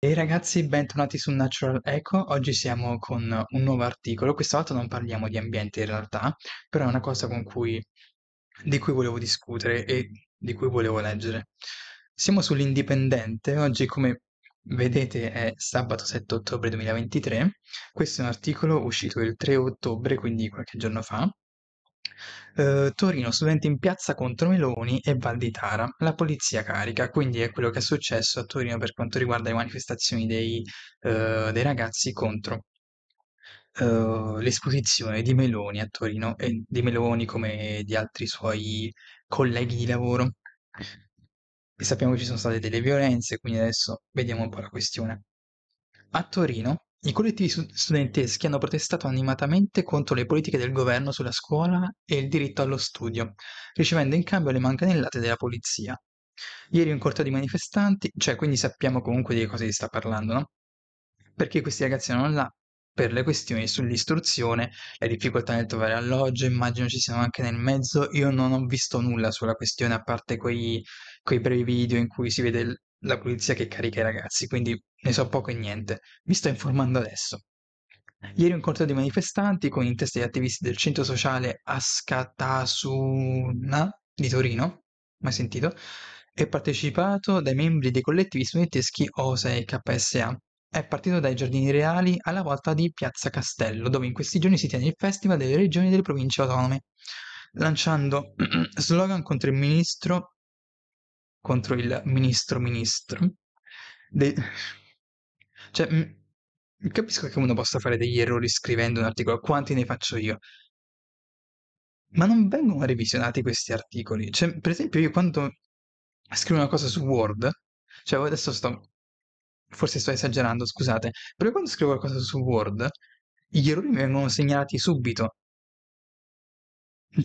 Ehi ragazzi, bentornati su Natural Eco. Oggi siamo con un nuovo articolo. Questa volta non parliamo di ambiente in realtà, però è una cosa cui, di cui volevo discutere e di cui volevo leggere. Siamo sull'Indipendente. Oggi, come vedete, è sabato 7 ottobre 2023. Questo è un articolo uscito il 3 ottobre, quindi qualche giorno fa, eh, Torino, studenti in piazza contro Meloni e Val di Tara, la polizia carica, quindi è quello che è successo a Torino per quanto riguarda le manifestazioni dei, eh, dei ragazzi contro eh, l'esposizione di Meloni a Torino e di Meloni come di altri suoi colleghi di lavoro. E sappiamo che ci sono state delle violenze, quindi adesso vediamo un po' la questione. A Torino i collettivi studenteschi hanno protestato animatamente contro le politiche del governo sulla scuola e il diritto allo studio, ricevendo in cambio le manganellate della polizia. Ieri un corteo di manifestanti, cioè quindi sappiamo comunque di che cosa si sta parlando, no? Perché questi ragazzi erano là per le questioni sull'istruzione, le difficoltà nel trovare alloggio, immagino ci siano anche nel mezzo, io non ho visto nulla sulla questione a parte quei, quei brevi video in cui si vede la polizia che carica i ragazzi, quindi ne so poco e niente. Mi sto informando adesso. Ieri un incontro di manifestanti con in testa gli attivisti del centro sociale Ascatasuna di Torino, mai sentito, è partecipato dai membri dei collettivi studenteschi OSA e KSA. È partito dai Giardini Reali alla volta di Piazza Castello, dove in questi giorni si tiene il Festival delle Regioni e delle Province Autonome, lanciando slogan contro il ministro contro il ministro ministro. De... Cioè, mh, capisco che uno possa fare degli errori scrivendo un articolo, quanti ne faccio io? Ma non vengono revisionati questi articoli. Cioè, per esempio, io quando scrivo una cosa su Word, cioè adesso sto, forse sto esagerando, scusate, però quando scrivo qualcosa su Word, gli errori mi vengono segnalati subito.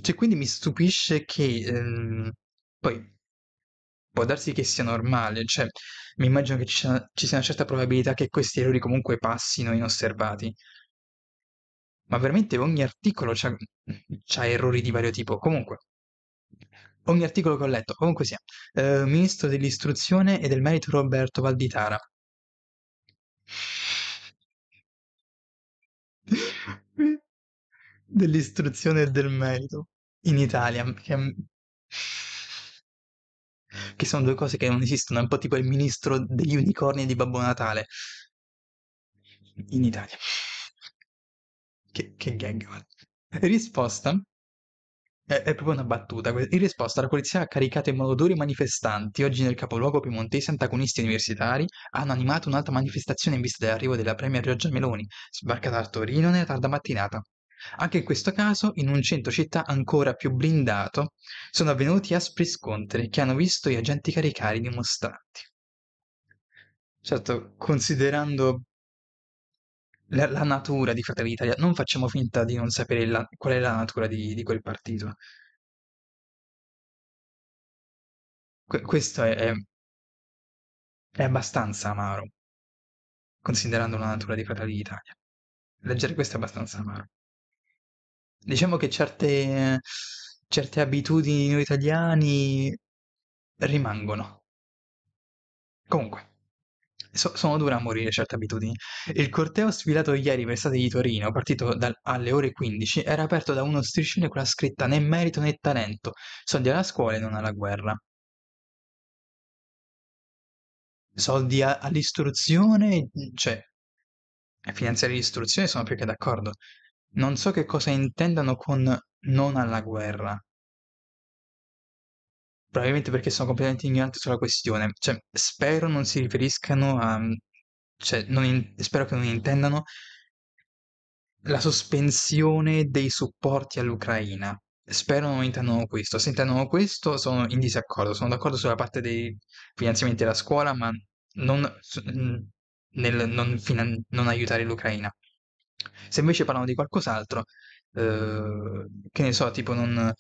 Cioè, quindi mi stupisce che... Ehm, poi può darsi che sia normale, cioè mi immagino che ci sia, ci sia una certa probabilità che questi errori comunque passino inosservati. Ma veramente ogni articolo ha errori di vario tipo. Comunque, ogni articolo che ho letto, comunque sia, eh, ministro dell'istruzione e del merito Roberto Valditara. dell'istruzione e del merito in Italia, che che sono due cose che non esistono, è un po' tipo il ministro degli unicorni di Babbo Natale in Italia. Che, che gag, guarda. Risposta è, proprio una battuta. In risposta, la polizia ha caricato in modo duro i manifestanti. Oggi nel capoluogo piemontese antagonisti universitari hanno animato un'altra manifestazione in vista dell'arrivo della Premier Giorgia Meloni, sbarcata a Torino nella tarda mattinata. Anche in questo caso, in un centro città ancora più blindato, sono avvenuti aspri scontri che hanno visto gli agenti caricare i dimostranti. Certo, considerando la, la natura di Fratelli d'Italia, non facciamo finta di non sapere la, qual è la natura di, di quel partito. Que- questo è, è, è abbastanza amaro, considerando la natura di Fratelli d'Italia. Leggere questo è abbastanza amaro. Diciamo che certe certe abitudini noi italiani rimangono. Comunque, so- sono dure a morire certe abitudini. Il corteo sfilato ieri per strade di Torino, partito dal- alle ore 15, era aperto da uno striscione con la scritta né merito né talento, soldi alla scuola e non alla guerra. Soldi all'istruzione, cioè, finanziare l'istruzione sono più che d'accordo, non so che cosa intendano con non alla guerra. Probabilmente perché sono completamente ignorante sulla questione. Cioè, spero non si riferiscano a... Cioè, in... spero che non intendano la sospensione dei supporti all'Ucraina. Spero non intendano questo. Se intendono questo, sono in disaccordo. Sono d'accordo sulla parte dei finanziamenti alla scuola, ma non, nel non, non aiutare l'Ucraina. Se invece parlano di qualcos'altro, eh, che ne so, tipo non...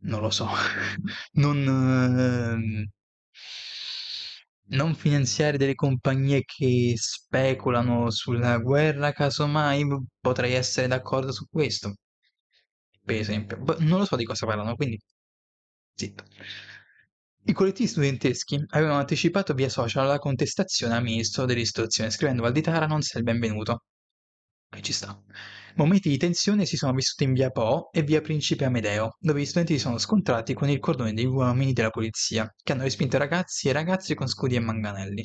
non lo so, non... Eh, non finanziare delle compagnie che speculano sulla guerra, casomai potrei essere d'accordo su questo. Per esempio, boh, non lo so di cosa parlano, quindi zitto. I collettivi studenteschi avevano anticipato via social la contestazione al ministro dell'istruzione, scrivendo al di Tara non sei il benvenuto. E eh, ci sta. Momenti di tensione si sono vissuti in via Po e via Principe Amedeo, dove gli studenti si sono scontrati con il cordone degli uomini della polizia, che hanno respinto ragazzi e ragazze con scudi e manganelli.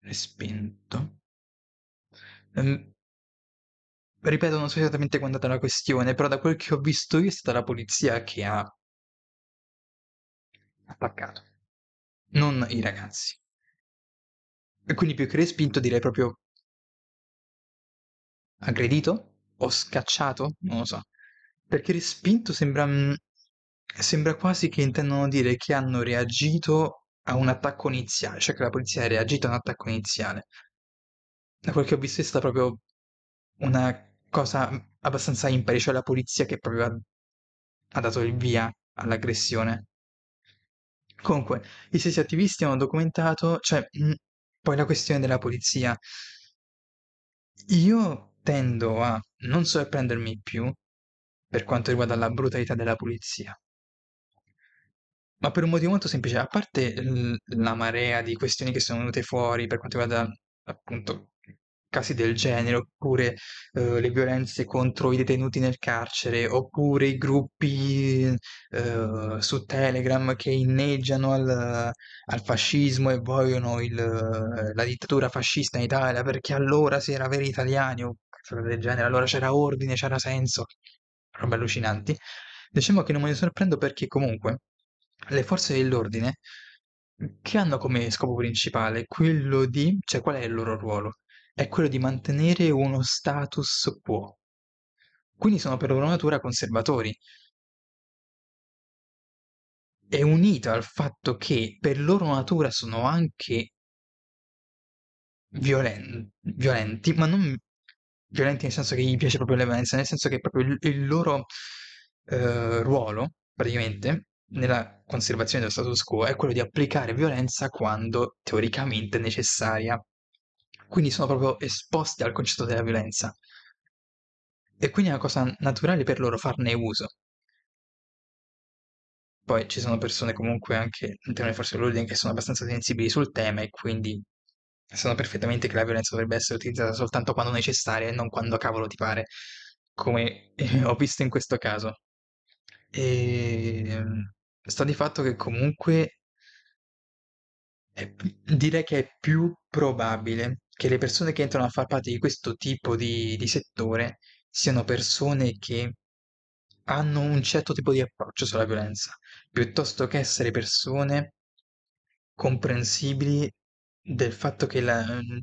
Respinto. Um, ripeto, non so esattamente quando è andata la questione, però da quel che ho visto io è stata la polizia che ha attaccato, non i ragazzi. E quindi più che respinto direi proprio aggredito o scacciato, non lo so. Perché respinto sembra, mm, sembra quasi che intendano dire che hanno reagito a un attacco iniziale, cioè che la polizia ha reagito a un attacco iniziale. Da quel che ho visto è stata proprio una cosa mm, abbastanza impari, cioè la polizia che proprio ha, ha dato il via all'aggressione. Comunque, i stessi attivisti hanno documentato, cioè, mh, mm, poi la questione della polizia. Io tendo a non sorprendermi più per quanto riguarda la brutalità della pulizia. Ma per un motivo molto semplice, a parte la marea di questioni che sono venute fuori per quanto riguarda appunto casi del genere, oppure eh, le violenze contro i detenuti nel carcere, oppure i gruppi eh, su Telegram che inneggiano al, al fascismo e vogliono il, la dittatura fascista in Italia perché allora si era veri italiani, o roba del genere. Allora c'era ordine, c'era senso, robe allucinanti. Diciamo che non me ne sorprendo perché comunque le forze dell'ordine che hanno come scopo principale quello di, cioè qual è il loro ruolo? È quello di mantenere uno status quo. Quindi sono per loro natura conservatori. E unito al fatto che per loro natura sono anche violen- violenti, ma non violenti nel senso che gli piace proprio la violenza, nel senso che proprio il, il loro eh, ruolo, praticamente, nella conservazione dello status quo è quello di applicare violenza quando teoricamente necessaria. Quindi sono proprio esposti al concetto della violenza. E quindi è una cosa naturale per loro farne uso. Poi ci sono persone comunque anche all'interno delle forze dell'ordine che sono abbastanza sensibili sul tema e quindi sanno perfettamente che la violenza dovrebbe essere utilizzata soltanto quando necessaria e non quando cavolo ti pare, come ho visto in questo caso. E ehm, sta di fatto che comunque è, direi che è più probabile che le persone che entrano a far parte di questo tipo di, di settore siano persone che hanno un certo tipo di approccio sulla violenza, piuttosto che essere persone comprensibili del fatto che la ehm,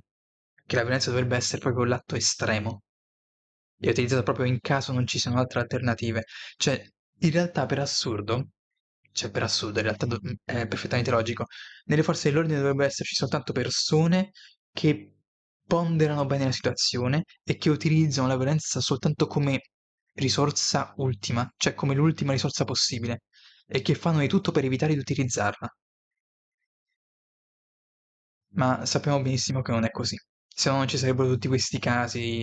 che la violenza dovrebbe essere proprio l'atto estremo. E utilizzato proprio in caso non ci siano altre alternative. Cioè, in realtà per assurdo cioè per assurdo, in realtà mm, è perfettamente logico, nelle forze dell'ordine dovrebbero esserci soltanto persone che ponderano bene la situazione e che utilizzano la violenza soltanto come risorsa ultima, cioè come l'ultima risorsa possibile, e che fanno di tutto per evitare di utilizzarla ma mm-hmm. sappiamo benissimo che non è così. Se no non ci sarebbero tutti questi casi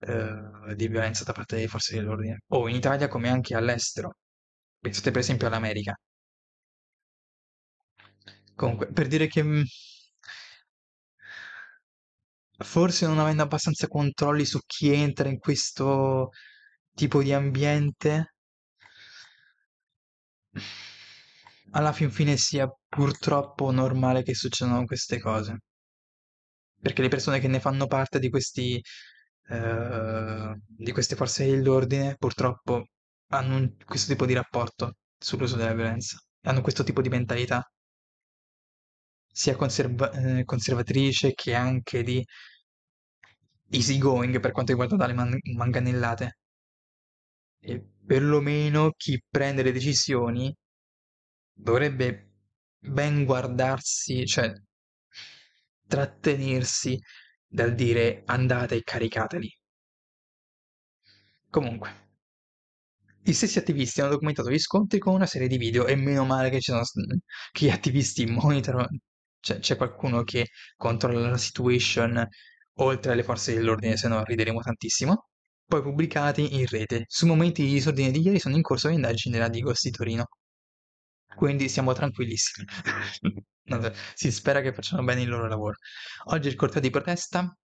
eh, di violenza da parte delle forze dell'ordine, o in Italia come anche all'estero. Pensate per esempio all'America. Comunque, per dire che mm, forse non avendo abbastanza controlli su chi entra in questo tipo di ambiente alla fin fine sia purtroppo normale che succedano queste cose. Perché le persone che ne fanno parte di, questi, eh, di queste forze dell'ordine purtroppo hanno un, questo tipo di rapporto sull'uso della violenza, hanno questo tipo di mentalità, sia conserva- eh, conservatrice che anche di easygoing per quanto riguarda dalle man- manganellate. E perlomeno chi prende le decisioni dovrebbe ben guardarsi, cioè trattenersi dal dire andate e caricateli. Comunque, gli stessi attivisti hanno documentato gli scontri con una serie di video e meno male che, sono, che gli attivisti monitorano, cioè c'è qualcuno che controlla la situation oltre alle forze dell'ordine, se no rideremo tantissimo. Poi pubblicati in rete. Su momenti di disordine di ieri sono in corso le indagini della Digos di Torino quindi siamo tranquillissimi. si spera che facciano bene il loro lavoro. Oggi il corteo di protesta,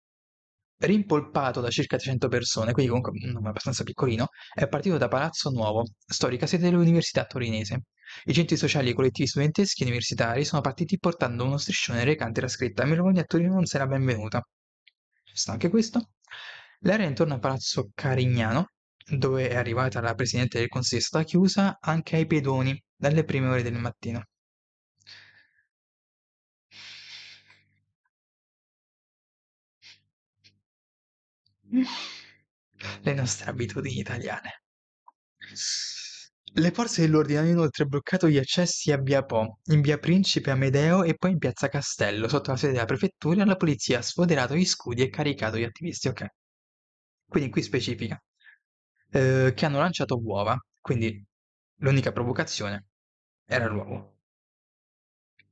rimpolpato da circa 300 persone, quindi comunque un numero abbastanza piccolino, è partito da Palazzo Nuovo, storica sede dell'Università Torinese. I centri sociali e i collettivi studenteschi e universitari sono partiti portando uno striscione recante la scritta Meloni a Torino non sarà benvenuta. Sta anche questo. L'area intorno a Palazzo Carignano, dove è arrivata la Presidente del Consiglio, è stata chiusa anche ai pedoni, dalle prime ore del mattino. Le nostre abitudini italiane. Le forze dell'ordine hanno inoltre bloccato gli accessi a via Po, in via Principe Amedeo e poi in piazza Castello, sotto la sede della prefettura, la polizia ha sfoderato gli scudi e caricato gli attivisti, ok? Quindi qui specifica eh, che hanno lanciato uova, quindi l'unica provocazione era l'uomo.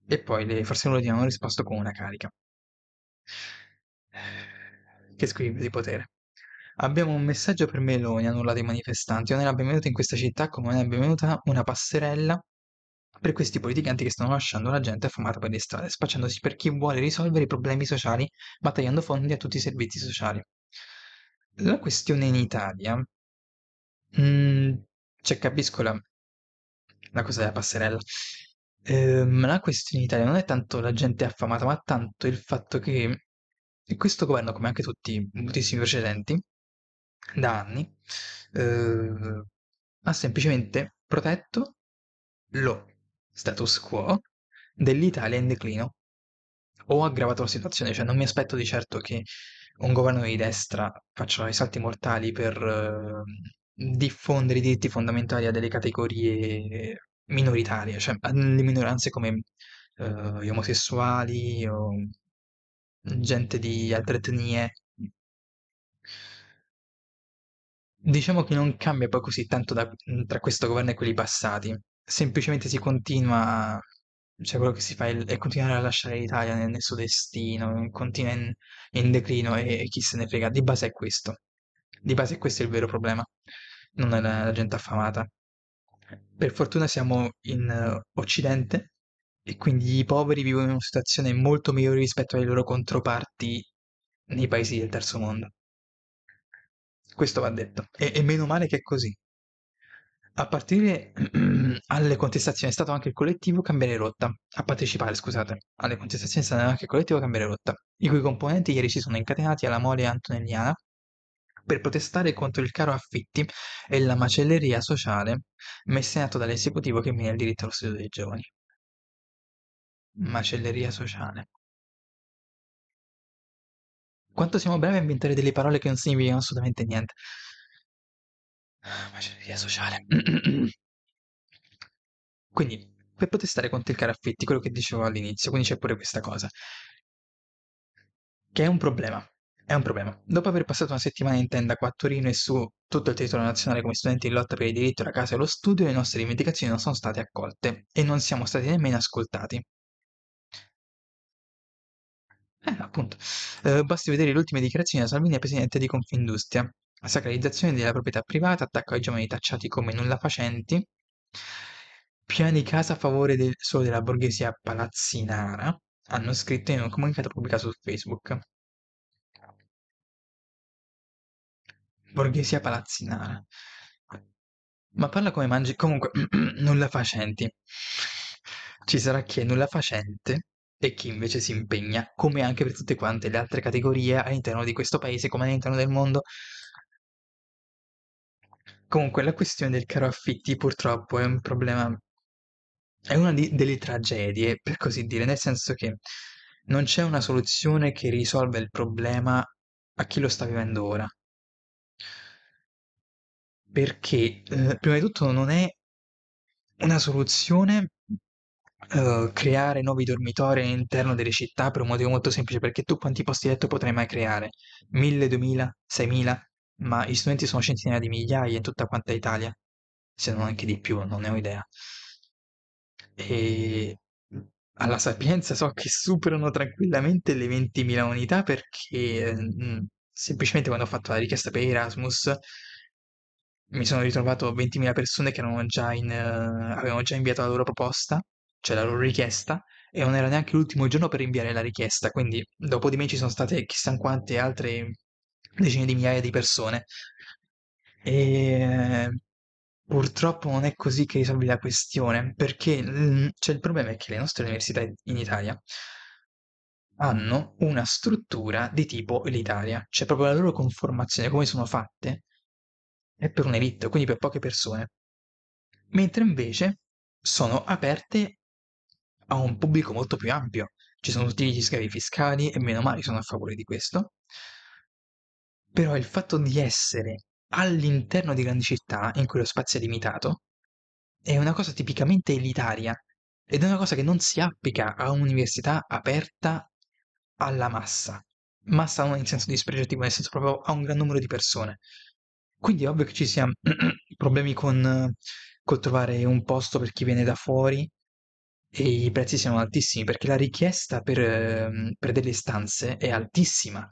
E poi le farsenole hanno risposto con una carica. Eh, che squilibrio di potere. Abbiamo un messaggio per Meloni, annullato dei manifestanti. Non è la benvenuta in questa città come non è benvenuta una passerella per questi politicanti che stanno lasciando la gente affamata per le strade, spacciandosi per chi vuole risolvere i problemi sociali, ma tagliando fondi a tutti i servizi sociali. La questione in Italia, mh, mhmm, cioè capisco la, la cosa della passerella. Ehm, la questione in Italia non è tanto la gente affamata, ma tanto il fatto che questo governo, come anche tutti moltissimi precedenti, da anni, eh, ha semplicemente protetto lo status quo dell'Italia in declino o aggravato la situazione, cioè non mi aspetto di certo che un governo di destra faccia i salti mortali per eh, diffondere i diritti fondamentali a delle categorie minoritarie, cioè alle minoranze come eh, gli omosessuali o gente di altre etnie. Diciamo che non cambia poi così tanto da, tra questo governo e quelli passati, semplicemente si continua, cioè quello che si fa è, continuare a lasciare l'Italia nel, nel suo destino, continua in, in declino e, e chi se ne frega, di base è questo, di base questo il vero problema non è mm. la gente affamata. Per fortuna siamo in uh, Occidente e quindi i poveri vivono in una situazione molto migliore rispetto alle loro controparti nei paesi del terzo mondo. Questo va detto. E, e meno male che è così. A partire alle contestazioni è stato anche il collettivo Cambiare Rotta, a partecipare, scusate, alle contestazioni è stato anche il collettivo Cambiare Rotta, i cui componenti ieri si sono incatenati alla mole antonelliana per protestare contro il caro affitti e la macelleria sociale messa in atto dall'esecutivo che mina il diritto allo studio dei giovani. Macelleria sociale. Quanto siamo bravi a inventare delle parole che non significano assolutamente niente. Macelleria sociale. Quindi, per protestare contro il caro affitti, quello che dicevo all'inizio, quindi c'è pure questa cosa, che è un problema è un problema. Dopo aver passato una settimana in tenda qua a Torino e su tutto il territorio nazionale come studenti in lotta per il diritto alla casa e allo studio, le nostre rivendicazioni non sono state accolte e non siamo stati nemmeno ascoltati. Eh, appunto. Eh, basti vedere le ultime dichiarazioni da Salvini, presidente di Confindustria. La sacralizzazione della proprietà privata, attacco ai giovani tacciati come nulla facenti, piani casa a favore del, solo della borghesia palazzinara, hanno scritto in un comunicato pubblicato su Facebook. borghesia palazzinara. Ma parla come mangi, comunque, nulla facenti. Ci sarà chi è nulla facente e chi invece si impegna, come anche per tutte quante le altre categorie all'interno di questo paese, come all'interno del mondo. Comunque, la questione del caro affitti purtroppo è un problema. È una di, delle tragedie, per così dire, nel senso che non c'è una soluzione che risolva il problema a chi lo sta vivendo ora perché eh, prima di tutto non è una soluzione Uh, creare nuovi dormitori all'interno delle città per un motivo molto semplice, perché tu quanti posti letto potrai mai creare? 1000, 2000, 6000? Ma gli studenti sono centinaia di migliaia in tutta quanta Italia, se non anche di più, non ne ho idea. E alla Sapienza so che superano tranquillamente le 20.000 unità perché eh, mh, semplicemente quando ho fatto la richiesta per Erasmus mi sono ritrovato 20.000 persone che già in, eh, avevano già inviato la loro proposta, cioè la loro richiesta, e non era neanche l'ultimo giorno per inviare la richiesta, quindi dopo di me ci sono state chissà quante altre decine di migliaia di persone. E purtroppo non è così che risolvi la questione, perché mm, cioè, il problema è che le nostre università in Italia hanno una struttura di tipo elitaria, cioè proprio la loro conformazione, come sono fatte, è per un'elite, quindi per poche persone. Mentre invece sono aperte a un pubblico molto più ampio. Ci sono tutti gli sgravi fiscali e meno male sono a favore di questo. Però il fatto di essere all'interno di grandi città, in quello spazio è limitato, è una cosa tipicamente elitaria ed è una cosa che non si applica a un'università aperta alla massa. Massa non in senso dispregiativo, nel senso proprio a un gran numero di persone. Quindi è ovvio che ci siano problemi con, col trovare un posto per chi viene da fuori e i prezzi siano altissimi, perché la richiesta per, ehm, per delle stanze è altissima.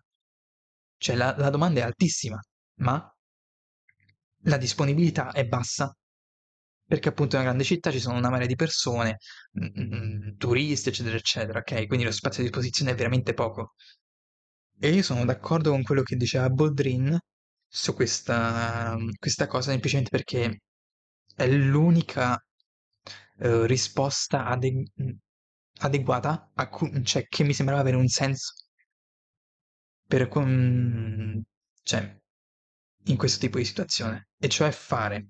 Cioè la, la domanda è altissima, ma la disponibilità è bassa perché appunto in una grande città ci sono una marea di persone, mm, mm, mm, turisti, eccetera, eccetera, ok? Quindi lo spazio a disposizione è veramente poco. E io sono d'accordo con quello che diceva Boldrin su questa, questa cosa semplicemente perché è l'unica eh, risposta adegu- adeguata cu- cioè, che mi sembrava avere un senso per, mhmm, cioè, in questo tipo di situazione, e cioè fare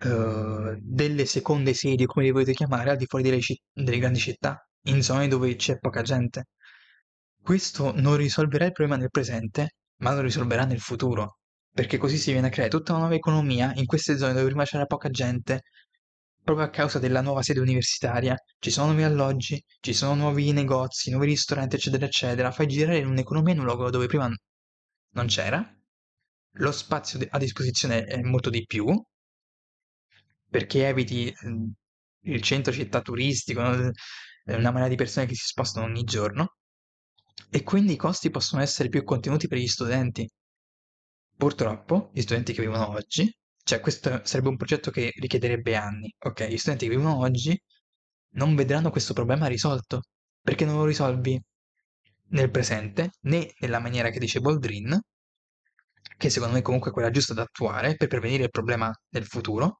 Uh, delle seconde sedi, come le volete chiamare, al di fuori delle, delle, grandi città, in zone dove c'è poca gente. Questo non risolverà il problema nel presente, ma lo risolverà nel futuro, perché così si viene a creare tutta una nuova economia in queste zone dove prima c'era poca gente, proprio a causa della nuova sede universitaria, ci sono nuovi alloggi, ci sono nuovi negozi, nuovi ristoranti, eccetera, eccetera, fai girare un'economia in un luogo dove prima non c'era, lo spazio a disposizione è molto di più, perché eviti mm, il centro città turistico, una marea di persone che si spostano ogni giorno, e quindi i costi possono essere più contenuti per gli studenti. Purtroppo, gli studenti che vivono oggi, cioè questo sarebbe un progetto che richiederebbe anni, ok? Gli studenti che vivono oggi non vedranno questo problema risolto, perché non lo risolvi nel presente né nella maniera che dice Boldrin, che secondo me comunque è quella giusta da attuare per prevenire il problema nel futuro,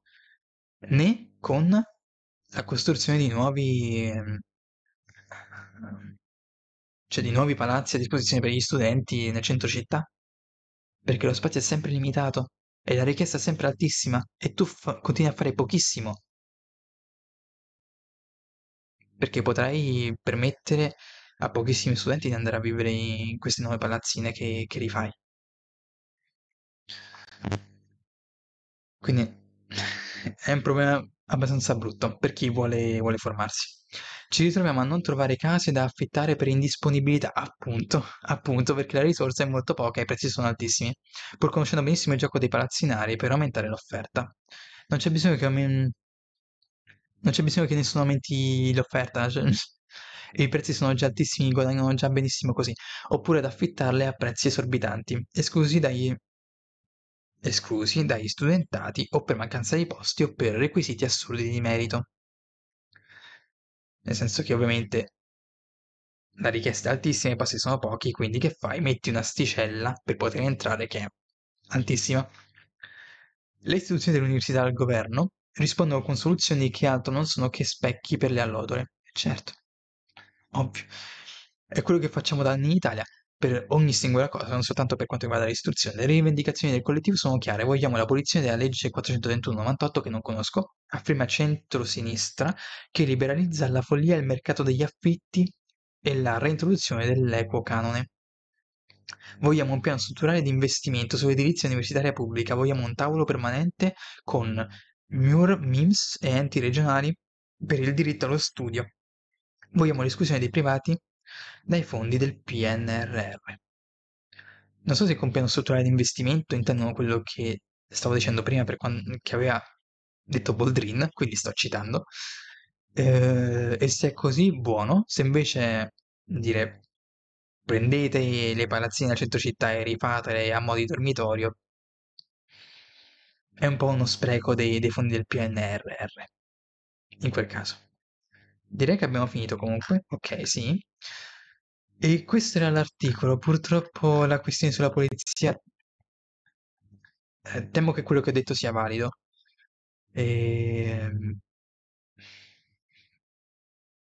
né con la costruzione di nuovi ehm, c'è di nuovi palazzi a disposizione per gli studenti nel centro città? Perché lo spazio è sempre limitato e la richiesta è sempre altissima e tu fa- continui a fare pochissimo. Perché potrai permettere a pochissimi studenti di andare a vivere in queste nuove palazzine che, che rifai. Quindi è un problema abbastanza brutto per chi vuole, vuole formarsi ci ritroviamo a non trovare case da affittare per indisponibilità, appunto, appunto perché la risorsa è molto poca e i prezzi sono altissimi, pur conoscendo benissimo il gioco dei palazzinari per aumentare l'offerta. Non c'è bisogno che, non c'è bisogno che nessuno aumenti l'offerta, cioè... i prezzi sono già altissimi, guadagnano già benissimo così, oppure ad affittarle a prezzi esorbitanti, esclusi dai esclusi dagli studentati o per mancanza di posti o per requisiti assurdi di merito. Nel senso che ovviamente la richiesta è altissima, i passi sono pochi, quindi che fai? Metti un'asticella per poter entrare che è altissima. Le istituzioni dell'università e il governo rispondono con soluzioni che altro non sono che specchi per le allodole. Certo, ovvio. È quello che facciamo da anni in Italia per ogni singola cosa, non soltanto per quanto riguarda l'istruzione. Le rivendicazioni del collettivo sono chiare, vogliamo l'abolizione della legge 421-98 che non conosco, afferma sinistra che liberalizza la follia il mercato degli affitti e la reintroduzione dell'equo canone. Vogliamo un piano strutturale di investimento sull'edilizia universitaria pubblica, vogliamo un tavolo permanente con MUR, MIMS e enti regionali per il diritto allo studio. Vogliamo l'esclusione dei privati dai fondi del PNRR. Non so se con piano strutturale di investimento intendono quello che stavo dicendo prima, per quando, che aveva detto Boldrin, quindi sto citando, eh, e se è così buono, se invece dire prendete le palazzine del centro città e rifatele a modo di dormitorio, è un po' uno spreco dei, dei fondi del PNRR, in quel caso. Direi che abbiamo finito comunque, ok sì. E questo era l'articolo. Purtroppo la questione sulla polizia. eh, temo che quello che ho detto sia valido. Ehm,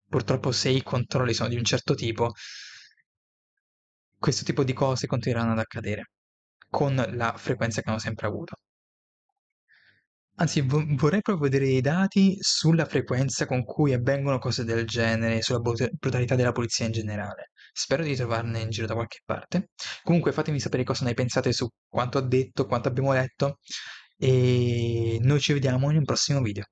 Purtroppo, se i controlli sono di un certo tipo, questo tipo di cose continueranno ad accadere con la frequenza che hanno sempre avuto. Anzi, vo- vorrei proprio vedere i dati sulla frequenza con cui avvengono cose del genere, sulla brutalità della polizia in generale. Spero di trovarne in giro da qualche parte. Comunque fatemi sapere cosa ne pensate su quanto ho detto, quanto abbiamo letto e noi ci vediamo in un prossimo video.